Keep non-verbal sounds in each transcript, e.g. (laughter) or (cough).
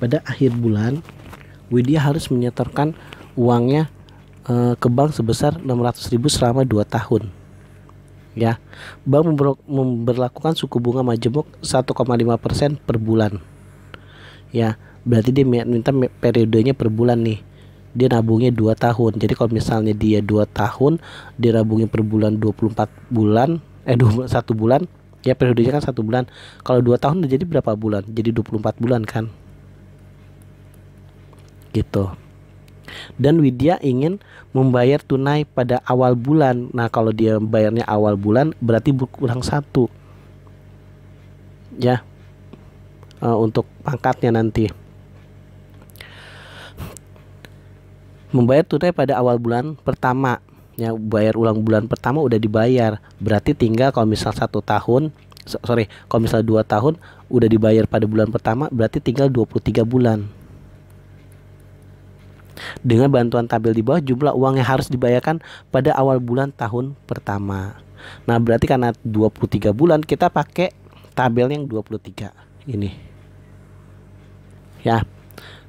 pada akhir bulan Widya harus menyetorkan uangnya e, ke bank sebesar 600.000 ribu selama 2 tahun ya bank member, memberlakukan suku bunga majemuk 1,5% per bulan ya berarti dia minta periodenya per bulan nih dia nabungnya 2 tahun jadi kalau misalnya dia 2 tahun dia nabungnya per bulan 24 bulan eh 21 bulan ya periodenya kan satu bulan kalau 2 tahun jadi berapa bulan jadi 24 bulan kan gitu. Dan Widya ingin membayar tunai pada awal bulan. Nah, kalau dia bayarnya awal bulan berarti berkurang satu. Ya. Uh, untuk pangkatnya nanti. Membayar tunai pada awal bulan pertama. Ya, bayar ulang bulan pertama udah dibayar. Berarti tinggal kalau misal satu tahun sorry kalau misal dua tahun udah dibayar pada bulan pertama berarti tinggal 23 bulan dengan bantuan tabel di bawah jumlah uang yang harus dibayarkan pada awal bulan tahun pertama. Nah, berarti karena 23 bulan kita pakai tabel yang 23 ini. Ya.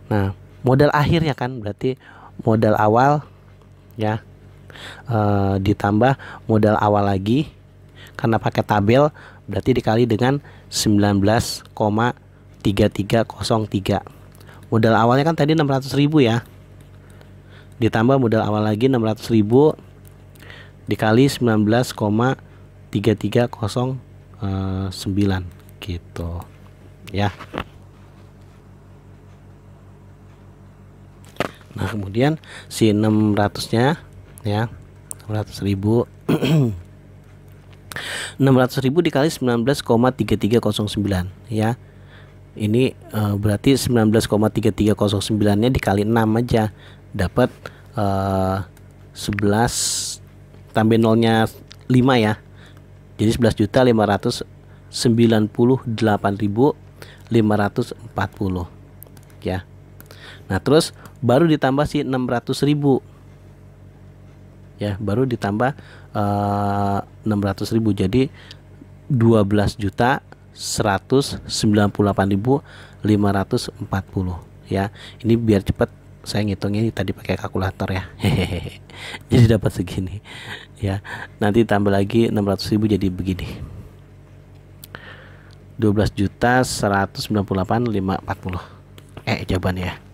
Nah, modal akhirnya kan berarti modal awal ya e, ditambah modal awal lagi karena pakai tabel berarti dikali dengan 19,3303 modal awalnya kan tadi 600.000 ya ditambah modal awal lagi 600.000 dikali 19,3309 eh, gitu ya nah kemudian si 600 nya ya 600.000 600.000 (clears throat) dikali 19,3309 ya ini e, berarti 19,3309 nya dikali 6 aja dapat uh, eh, 11 tambah nolnya 5 ya. Jadi 11 juta 598.540 ya. Nah, terus baru ditambah si 600.000. Ya, baru ditambah uh, eh, 600.000. Jadi 12 juta 198.540 ya. Ini biar cepat saya ngitungnya tadi pakai kalkulator ya hehehe jadi dapat segini ya nanti tambah lagi ratus ribu jadi begini 12 juta 198 540 eh jawaban ya